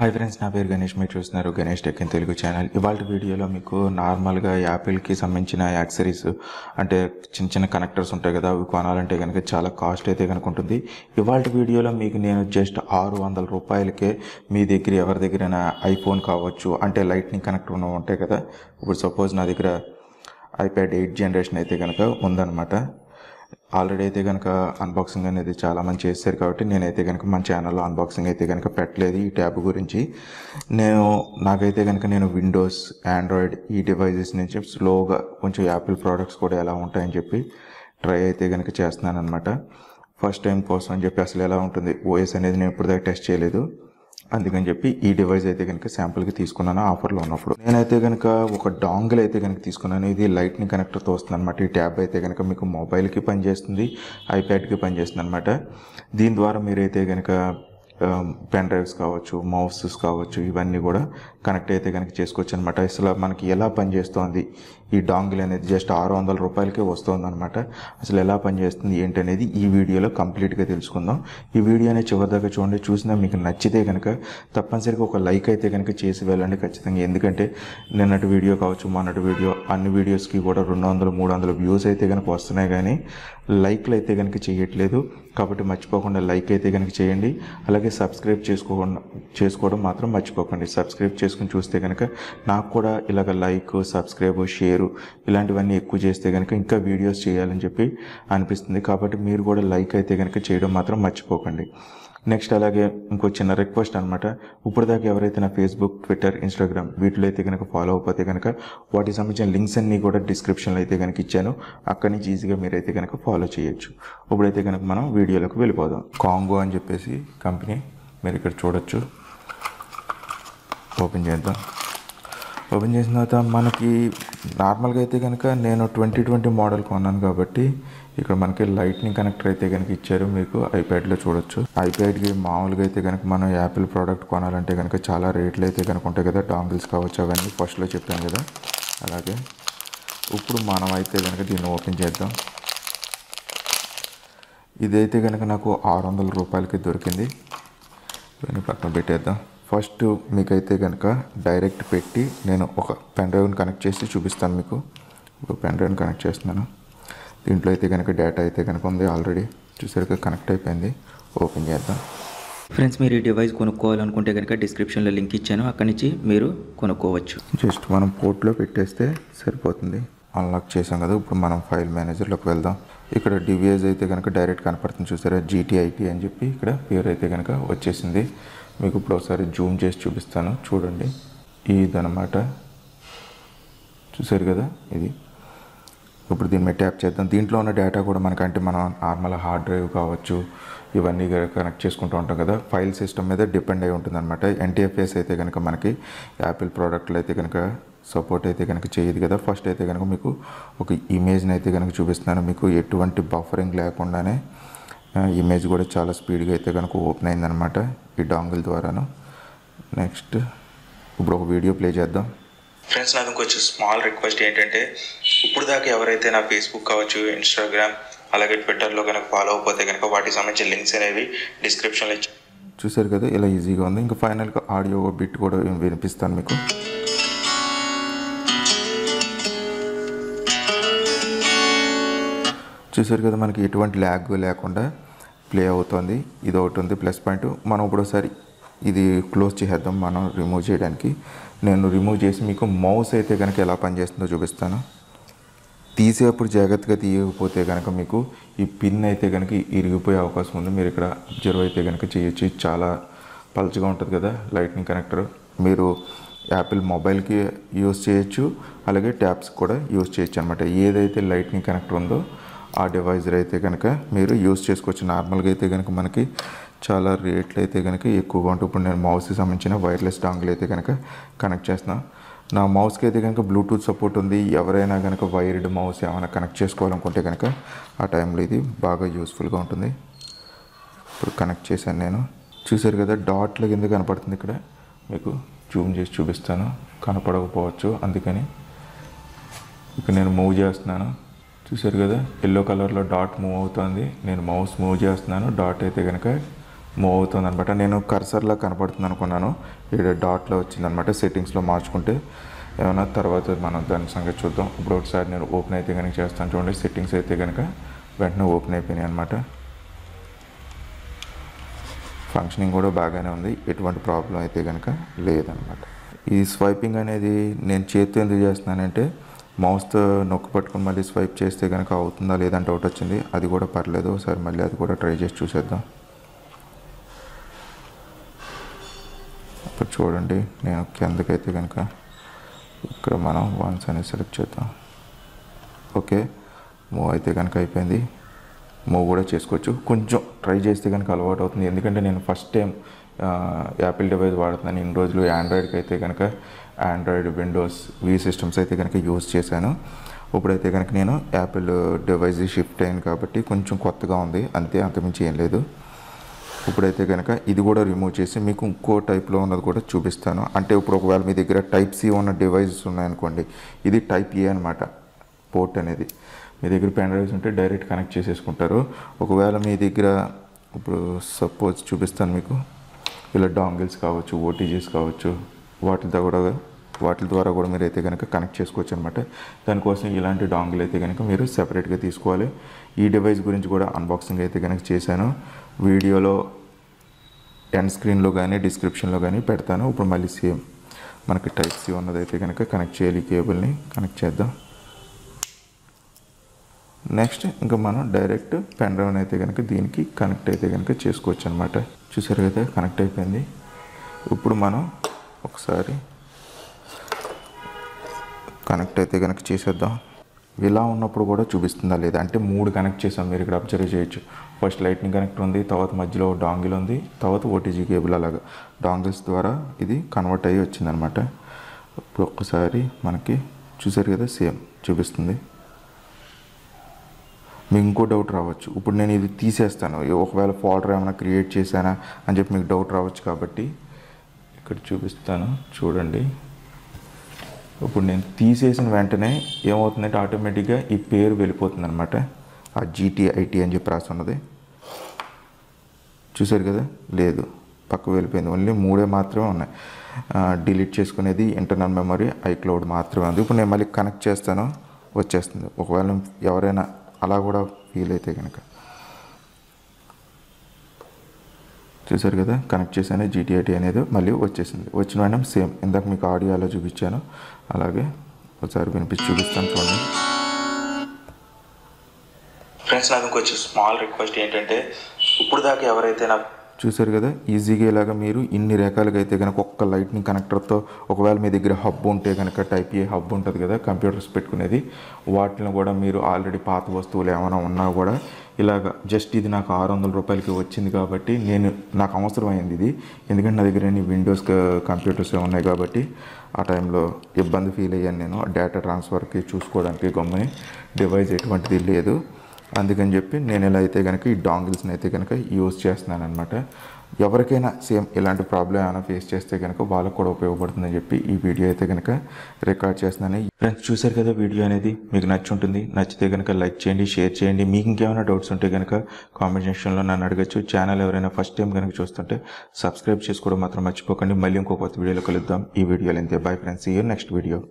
hi friends నా పేరు గణేష్ మీరు చూస్తున్నారు Ganesh tech in Telugu channel ఇవాళ వీడియోలో మీకు నార్మల్గా యాపిల్కి సంబంధించిన యాక్సరీస్ అంటే చిన్న చిన్న కనెక్టర్స్ ఉంటాయి కదా అవి కొనాలంటే కనుక చాలా కాస్ట్ అయితే కనుక ఉంటుంది ఇవాళ వీడియోలో మీకు నేను జస్ట్ ఆరు వందల రూపాయలకే మీ దగ్గర ఎవరి దగ్గరైనా ఐఫోన్ కావచ్చు అంటే లైట్నింగ్ కనెక్టర్ ఉన్నవి ఉంటాయి కదా ఇప్పుడు సపోజ్ నా దగ్గర ఐప్యాడ్ ఎయిట్ జనరేషన్ అయితే కనుక ఉందన్నమాట ఆల్రెడీ అయితే కనుక అన్బాక్సింగ్ అనేది చాలా మంచి చేస్తారు కాబట్టి నేనైతే కనుక మన ఛానల్లో అన్బాక్సింగ్ అయితే కనుక పెట్టలేదు ఈ ట్యాబ్ గురించి నేను నాకైతే కనుక నేను విండోస్ ఆండ్రాయిడ్ ఈ డివైజెస్ నుంచి స్లోగా కొంచెం యాపిల్ ప్రోడక్ట్స్ కూడా ఎలా ఉంటాయని చెప్పి ట్రై అయితే కనుక చేస్తున్నాను అనమాట ఫస్ట్ టైం కోసం అని చెప్పి అసలు ఎలా ఉంటుంది ఓఎస్ అనేది నేను దాకా టెస్ట్ చేయలేదు అందుకని చెప్పి ఈ డివైస్ అయితే కనుక శాంపుల్కి తీసుకున్నాను ఆఫర్లో ఉన్నప్పుడు నేనైతే కనుక ఒక డాంగిల్ అయితే కనుక తీసుకున్నాను ఇది లైట్ని కనెక్టర్తో వస్తుంది అనమాట ఈ ట్యాబ్ అయితే కనుక మీకు మొబైల్కి పనిచేస్తుంది ఐప్యాడ్కి పనిచేస్తుంది అనమాట దీని ద్వారా మీరైతే కనుక పెన్ డ్రైవ్స్ కావచ్చు మౌసెస్ కావచ్చు ఇవన్నీ కూడా కనెక్ట్ అయితే కనుక చేసుకోవచ్చు అనమాట అసలు మనకి ఎలా పనిచేస్తోంది ఈ డాంగిల్ అనేది జస్ట్ ఆరు వందల రూపాయలకే అనమాట అసలు ఎలా పనిచేస్తుంది ఏంటి అనేది ఈ వీడియోలో కంప్లీట్గా తెలుసుకుందాం ఈ వీడియో అనేది చివరిదాకా చూడండి చూసినా మీకు నచ్చితే కనుక తప్పనిసరిగా ఒక లైక్ అయితే కనుక చేసి వెళ్ళండి ఖచ్చితంగా ఎందుకంటే నిన్నటి వీడియో కావచ్చు మొన్నటి వీడియో అన్ని వీడియోస్కి కూడా రెండు వందలు మూడు వందల వ్యూస్ అయితే కనుక వస్తున్నాయి కానీ లైక్లు అయితే కనుక చేయట్లేదు కాబట్టి మర్చిపోకుండా లైక్ అయితే కనుక చేయండి అలాగే సబ్స్క్రైబ్ చేసుకోకుండా చేసుకోవడం మాత్రం మర్చిపోకండి సబ్స్క్రైబ్ చేసుకుని చూస్తే కనుక నాకు కూడా ఇలాగ లైక్ సబ్స్క్రైబ్ షేర్ మీరు ఇలాంటివన్నీ ఎక్కువ చేస్తే కనుక ఇంకా వీడియోస్ చేయాలని చెప్పి అనిపిస్తుంది కాబట్టి మీరు కూడా లైక్ అయితే కనుక చేయడం మాత్రం మర్చిపోకండి నెక్స్ట్ అలాగే ఇంకో చిన్న రిక్వెస్ట్ అనమాట ఇప్పుడు దాకా ఎవరైతే నా ఫేస్బుక్ ట్విట్టర్ ఇన్స్టాగ్రామ్ వీటిలో అయితే కనుక ఫాలో అయిపోతే కనుక వాటికి సంబంధించిన లింక్స్ అన్నీ కూడా డిస్క్రిప్షన్లో అయితే కనుక ఇచ్చాను అక్కడి నుంచి ఈజీగా మీరైతే కనుక ఫాలో చేయొచ్చు ఇప్పుడైతే కనుక మనం వీడియోలోకి వెళ్ళిపోదాం కాంగో అని చెప్పేసి కంపెనీ మీరు ఇక్కడ చూడొచ్చు ఓపెన్ చేద్దాం ఓపెన్ చేసిన తర్వాత మనకి నార్మల్గా అయితే కనుక నేను ట్వంటీ ట్వంటీ మోడల్ కొన్నాను కాబట్టి ఇక్కడ మనకి లైట్నింగ్ కనెక్టర్ అయితే కనుక ఇచ్చారు మీకు ఐప్యాడ్లో చూడొచ్చు ఐప్యాడ్కి మామూలుగా అయితే కనుక మనం యాపిల్ ప్రోడక్ట్ కొనాలంటే కనుక చాలా రేట్లు అయితే కనుక ఉంటాయి కదా డాంగిల్స్ కావచ్చు అవన్నీ ఫస్ట్లో చెప్పాను కదా అలాగే ఇప్పుడు మనం అయితే కనుక దీన్ని ఓపెన్ చేద్దాం ఇదైతే కనుక నాకు ఆరు వందల రూపాయలకి దొరికింది పక్కన పెట్టేద్దాం ఫస్ట్ మీకైతే కనుక డైరెక్ట్ పెట్టి నేను ఒక పెన్ డ్రైవ్ని కనెక్ట్ చేసి చూపిస్తాను మీకు ఇప్పుడు పెన్ డ్రైవ్ని కనెక్ట్ చేస్తున్నాను దీంట్లో అయితే కనుక డేటా అయితే కనుక ఉంది ఆల్రెడీ చూసరికి కనెక్ట్ అయిపోయింది ఓపెన్ చేద్దాం ఫ్రెండ్స్ మీరు ఈ డివైస్ కొనుక్కోవాలనుకుంటే కనుక డిస్క్రిప్షన్లో లింక్ ఇచ్చాను అక్కడి నుంచి మీరు కొనుక్కోవచ్చు జస్ట్ మనం పోర్ట్లో పెట్టేస్తే సరిపోతుంది అన్లాక్ చేసాం కదా ఇప్పుడు మనం ఫైల్ మేనేజర్లోకి వెళ్దాం ఇక్కడ డివిఎస్ అయితే కనుక డైరెక్ట్ కనపడుతుంది చూసారా జీటీఐటీ అని చెప్పి ఇక్కడ పేరు అయితే కనుక వచ్చేసింది మీకు ఇప్పుడు ఒకసారి జూమ్ చేసి చూపిస్తాను చూడండి ఇది అనమాట చూసారు కదా ఇది ఇప్పుడు దీన్ని ట్యాప్ చేద్దాం దీంట్లో ఉన్న డేటా కూడా మనకంటే మనం నార్మల్ హార్డ్ డ్రైవ్ కావచ్చు ఇవన్నీ కనెక్ట్ చేసుకుంటూ ఉంటాం కదా ఫైల్ సిస్టమ్ మీద డిపెండ్ అయి ఉంటుంది అనమాట ఎన్టీఎఫ్ఎస్ అయితే కనుక మనకి యాపిల్ ప్రోడక్ట్లు అయితే కనుక సపోర్ట్ అయితే కనుక చేయదు కదా ఫస్ట్ అయితే కనుక మీకు ఒక ఇమేజ్ని అయితే కనుక చూపిస్తున్నాను మీకు ఎటువంటి బఫరింగ్ లేకుండానే ఇమేజ్ కూడా చాలా స్పీడ్గా అయితే కనుక ఓపెన్ అయిందనమాట ఈ డాంగిల్ ద్వారాను నెక్స్ట్ ఇప్పుడు ఒక వీడియో ప్లే చేద్దాం ఫ్రెండ్స్ నాకు కొంచెం స్మాల్ రిక్వెస్ట్ ఏంటంటే ఇప్పుడు దాకా ఎవరైతే నా ఫేస్బుక్ కావచ్చు ఇన్స్టాగ్రామ్ అలాగే ట్విట్టర్లో కనుక ఫాలో అయిపోతే కనుక వాటికి సంబంధించిన లింక్స్ అనేవి డిస్క్రిప్షన్లో చూసారు కదా ఇలా ఈజీగా ఉంది ఇంకా ఫైనల్గా ఆడియో బిట్ కూడా వినిపిస్తాను మీకు చూసారు కదా మనకి ఎటువంటి ల్యాగ్ లేకుండా ప్లే అవుతుంది ఇది ఒకటి ఉంది ప్లస్ పాయింట్ మనం ఇప్పుడోసారి ఇది క్లోజ్ చేసేద్దాం మనం రిమూవ్ చేయడానికి నేను రిమూవ్ చేసి మీకు మౌస్ అయితే కనుక ఎలా పనిచేస్తుందో చూపిస్తాను తీసేటప్పుడు జాగ్రత్తగా తీయకపోతే కనుక మీకు ఈ పిన్ అయితే కనుక ఇరిగిపోయే అవకాశం ఉంది మీరు ఇక్కడ అబ్జర్వ్ అయితే కనుక చేయొచ్చు చాలా పలచగా ఉంటుంది కదా లైట్నింగ్ కనెక్టర్ మీరు యాపిల్ మొబైల్కి యూస్ చేయొచ్చు అలాగే ట్యాబ్స్ కూడా యూస్ చేయొచ్చు అనమాట ఏదైతే లైట్నింగ్ కనెక్టర్ ఉందో ఆ డివైజర్ అయితే కనుక మీరు యూస్ చేసుకోవచ్చు నార్మల్గా అయితే కనుక మనకి చాలా రేట్లు అయితే కనుక ఎక్కువగా ఉంటుంది ఇప్పుడు నేను మౌస్కి సంబంధించిన వైర్లెస్ డాంగులు అయితే కనుక కనెక్ట్ చేస్తున్నాను నా మౌస్కి అయితే కనుక బ్లూటూత్ సపోర్ట్ ఉంది ఎవరైనా కనుక వైర్డ్ మౌస్ ఏమైనా కనెక్ట్ చేసుకోవాలనుకుంటే కనుక ఆ టైంలో ఇది బాగా యూస్ఫుల్గా ఉంటుంది ఇప్పుడు కనెక్ట్ చేశాను నేను చూసారు కదా డాట్ల కింద కనపడుతుంది ఇక్కడ మీకు జూమ్ చేసి చూపిస్తాను కనపడకపోవచ్చు అందుకని ఇక నేను మూవ్ చేస్తున్నాను చూసారు కదా ఎల్లో కలర్లో డాట్ మూవ్ అవుతుంది నేను మౌస్ మూవ్ చేస్తున్నాను డాట్ అయితే కనుక మూవ్ అవుతుంది అనమాట నేను కర్సర్లో కనపడుతుంది అనుకున్నాను ఇక్కడ డాట్లో వచ్చిందనమాట సెట్టింగ్స్లో మార్చుకుంటే ఏమైనా తర్వాత మనం దాని సంగతి చూద్దాం ఇప్పుడు ఒకసారి నేను ఓపెన్ అయితే కనుక చేస్తాను చూడండి సెట్టింగ్స్ అయితే కనుక వెంటనే ఓపెన్ అయిపోయినాయి అనమాట ఫంక్షనింగ్ కూడా బాగానే ఉంది ఎటువంటి ప్రాబ్లం అయితే కనుక లేదనమాట ఈ స్వైపింగ్ అనేది నేను చేతితో ఎందుకు చేస్తున్నానంటే మౌస్ నొక్కు పట్టుకుని మళ్ళీ స్వైప్ చేస్తే కనుక అవుతుందా లేదని డౌట్ వచ్చింది అది కూడా పర్లేదు ఒకసారి మళ్ళీ అది కూడా ట్రై చేసి చూసేద్దాం అప్పుడు చూడండి నేను కిందకైతే కనుక ఇక్కడ మనం వన్స్ అనేది సెలెక్ట్ చేద్దాం ఓకే మూవ్ అయితే కనుక అయిపోయింది మూవ్ కూడా చేసుకోవచ్చు కొంచెం ట్రై చేస్తే కనుక అలవాటు అవుతుంది ఎందుకంటే నేను ఫస్ట్ టైం యాపిల్ డివైస్ వాడుతున్నాను ఇన్ని రోజులు ఆండ్రాయిడ్కి అయితే కనుక ఆండ్రాయిడ్ విండోస్ వీ సిస్టమ్స్ అయితే కనుక యూజ్ చేశాను ఇప్పుడైతే కనుక నేను యాపిల్ డివైస్ షిఫ్ట్ అయ్యాను కాబట్టి కొంచెం కొత్తగా ఉంది అంతే అంతమించి ఏం లేదు ఇప్పుడైతే కనుక ఇది కూడా రిమూవ్ చేసి మీకు ఇంకో టైప్లో ఉన్నది కూడా చూపిస్తాను అంటే ఇప్పుడు ఒకవేళ మీ దగ్గర టైప్ సి ఉన్న డివైజెస్ ఉన్నాయనుకోండి ఇది టైప్ ఏ అనమాట పోర్ట్ అనేది మీ దగ్గర పెన్ డ్రైవ్స్ ఉంటే డైరెక్ట్ కనెక్ట్ చేసేసుకుంటారు ఒకవేళ మీ దగ్గర ఇప్పుడు సపోజ్ చూపిస్తాను మీకు ఇలా డాంగిల్స్ కావచ్చు ఓటీజీస్ కావచ్చు వాటితో కూడా వాటి ద్వారా కూడా మీరు అయితే కనుక కనెక్ట్ చేసుకోవచ్చు అనమాట దానికోసం ఇలాంటి డాంగిల్ అయితే కనుక మీరు సెపరేట్గా తీసుకోవాలి ఈ డివైస్ గురించి కూడా అన్బాక్సింగ్ అయితే కనుక చేశాను వీడియోలో ఎండ్ స్క్రీన్లో కానీ డిస్క్రిప్షన్లో కానీ పెడతాను ఇప్పుడు మళ్ళీ సేమ్ మనకి టైప్ సి ఉన్నదైతే కనుక కనెక్ట్ చేయాలి కేబుల్ని కనెక్ట్ చేద్దాం నెక్స్ట్ ఇంకా మనం డైరెక్ట్ పెన్ డ్రైవ్ అయితే కనుక దీనికి కనెక్ట్ అయితే కనుక చేసుకోవచ్చు అనమాట చూసారు కదా కనెక్ట్ అయిపోయింది ఇప్పుడు మనం ఒకసారి కనెక్ట్ అయితే కనుక చేసేద్దాం ఇలా ఉన్నప్పుడు కూడా చూపిస్తుందా లేదా అంటే మూడు కనెక్ట్ చేసాం మీరు ఇక్కడ అబ్జర్వ్ చేయొచ్చు ఫస్ట్ లైట్ని కనెక్ట్ ఉంది తర్వాత మధ్యలో డాంగిల్ ఉంది తర్వాత ఓటీజీ కేబుల్ అలాగా డాంగిల్స్ ద్వారా ఇది కన్వర్ట్ అయ్యి వచ్చిందనమాట ఇప్పుడు ఒక్కసారి మనకి చూసారు కదా సేమ్ చూపిస్తుంది మీకు ఇంకో డౌట్ రావచ్చు ఇప్పుడు నేను ఇది తీసేస్తాను ఒకవేళ ఫాల్టర్ ఏమైనా క్రియేట్ చేశానా అని చెప్పి మీకు డౌట్ రావచ్చు కాబట్టి ఇక్కడ చూపిస్తాను చూడండి ఇప్పుడు నేను తీసేసిన వెంటనే ఏమవుతుందంటే ఆటోమేటిక్గా ఈ పేరు వెళ్ళిపోతుంది అనమాట ఆ జీటీఐటీ అని చెప్పి రాసి ఉన్నది చూసారు కదా లేదు పక్క వెళ్ళిపోయింది ఓన్లీ మూడే మాత్రమే ఉన్నాయి డిలీట్ చేసుకునేది ఇంటర్నల్ మెమరీ ఐక్లౌడ్ మాత్రమే ఉంది ఇప్పుడు నేను మళ్ళీ కనెక్ట్ చేస్తాను వచ్చేస్తుంది ఒకవేళ ఎవరైనా అలా కూడా ఫీల్ అయితే కనుక చూసారు కదా కనెక్ట్ చేశాను జీటీఐటీ అనేది మళ్ళీ వచ్చేసింది వచ్చిన వెంటనే సేమ్ ఇందాక మీకు ఆడియో అలా చూపించాను అలాగే ఒకసారి వినిపించి చూపిస్తాను చూడండి ఫ్రెండ్స్ నాకు ఇంకొచ్చి స్మాల్ రిక్వెస్ట్ ఏంటంటే ఇప్పుడు దాకా ఎవరైతే నా చూసారు కదా ఈజీగా ఇలాగ మీరు ఇన్ని రకాలుగా అయితే కనుక ఒక్క లైట్నింగ్ కనెక్టర్తో ఒకవేళ మీ దగ్గర హబ్ ఉంటే కనుక టైప్ ఏ హబ్ ఉంటుంది కదా కంప్యూటర్స్ పెట్టుకునేది వాటిని కూడా మీరు ఆల్రెడీ పాత వస్తువులు ఏమైనా ఉన్నా కూడా ఇలాగ జస్ట్ ఇది నాకు ఆరు వందల రూపాయలకి వచ్చింది కాబట్టి నేను నాకు అవసరమైంది ఇది ఎందుకంటే నా దగ్గర విండోస్ కంప్యూటర్స్ ఉన్నాయి కాబట్టి ఆ టైంలో ఇబ్బంది ఫీల్ అయ్యాను నేను డేటా ట్రాన్స్ఫర్కి చూసుకోవడానికి గమ్మని డివైస్ ఎటువంటిది లేదు అందుకని చెప్పి నేను ఇలా అయితే కనుక ఈ డాంగిల్స్ని అయితే కనుక యూజ్ చేస్తున్నాను అనమాట ఎవరికైనా సేమ్ ఇలాంటి ప్రాబ్లం ఏమైనా ఫేస్ చేస్తే కనుక వాళ్ళకు కూడా ఉపయోగపడుతుందని చెప్పి ఈ వీడియో అయితే కనుక రికార్డ్ చేస్తున్నాను ఫ్రెండ్స్ చూసారు కదా వీడియో అనేది మీకు నచ్చి ఉంటుంది నచ్చితే కనుక లైక్ చేయండి షేర్ చేయండి మీకు ఇంకేమైనా డౌట్స్ ఉంటే కనుక కామెంట్ సెక్షన్లో నన్ను అడగచ్చు ఛానల్ ఎవరైనా ఫస్ట్ టైం కనుక చూస్తుంటే సబ్స్క్రైబ్ చేసుకోవడం మాత్రం మర్చిపోకండి మళ్ళీ ఇంకో కొత్త వీడియోలో కలుద్దాం ఈ వీడియోలు అంతే బాయ్ ఫ్రెండ్స్ ఈ నెక్స్ట్ వీడియో